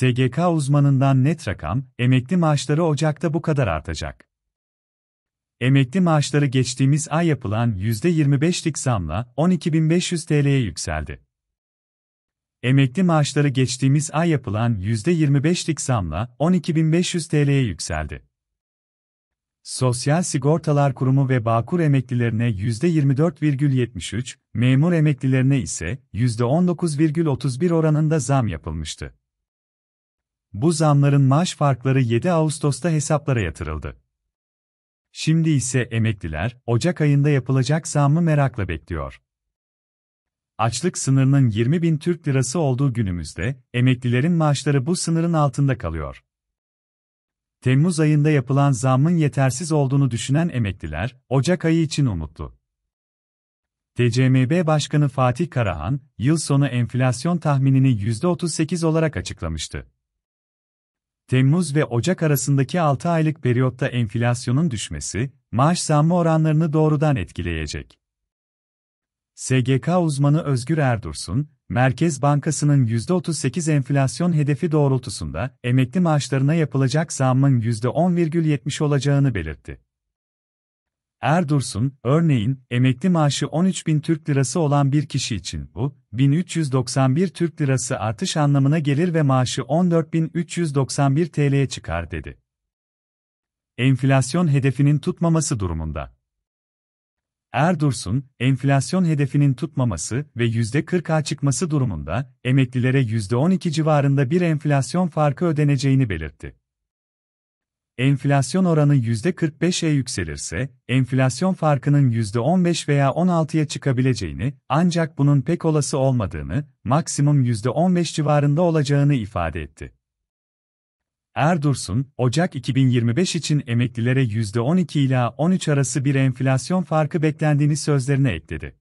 SGK uzmanından net rakam, emekli maaşları Ocak'ta bu kadar artacak. Emekli maaşları geçtiğimiz ay yapılan %25'lik zamla 12.500 TL'ye yükseldi. Emekli maaşları geçtiğimiz ay yapılan %25'lik zamla 12.500 TL'ye yükseldi. Sosyal Sigortalar Kurumu ve Bağkur emeklilerine %24,73, memur emeklilerine ise %19,31 oranında zam yapılmıştı. Bu zamların maaş farkları 7 Ağustos'ta hesaplara yatırıldı. Şimdi ise emekliler, Ocak ayında yapılacak zammı merakla bekliyor. Açlık sınırının 20 bin Türk lirası olduğu günümüzde, emeklilerin maaşları bu sınırın altında kalıyor. Temmuz ayında yapılan zammın yetersiz olduğunu düşünen emekliler, Ocak ayı için umutlu. TCMB Başkanı Fatih Karahan, yıl sonu enflasyon tahminini %38 olarak açıklamıştı. Temmuz ve Ocak arasındaki 6 aylık periyotta enflasyonun düşmesi, maaş zammı oranlarını doğrudan etkileyecek. SGK uzmanı Özgür Erdursun, Merkez Bankası'nın %38 enflasyon hedefi doğrultusunda emekli maaşlarına yapılacak zammın %10,70 olacağını belirtti. Erdursun, örneğin, emekli maaşı 13 bin Türk lirası olan bir kişi için bu, 1391 Türk lirası artış anlamına gelir ve maaşı 14.391 TL'ye çıkar dedi. Enflasyon hedefinin tutmaması durumunda. Erdursun, enflasyon hedefinin tutmaması ve %40'a çıkması durumunda, emeklilere %12 civarında bir enflasyon farkı ödeneceğini belirtti. Enflasyon oranı %45'e yükselirse, enflasyon farkının %15 veya 16'ya çıkabileceğini, ancak bunun pek olası olmadığını, maksimum %15 civarında olacağını ifade etti. Erdursun, Ocak 2025 için emeklilere %12 ila 13 arası bir enflasyon farkı beklendiğini sözlerine ekledi.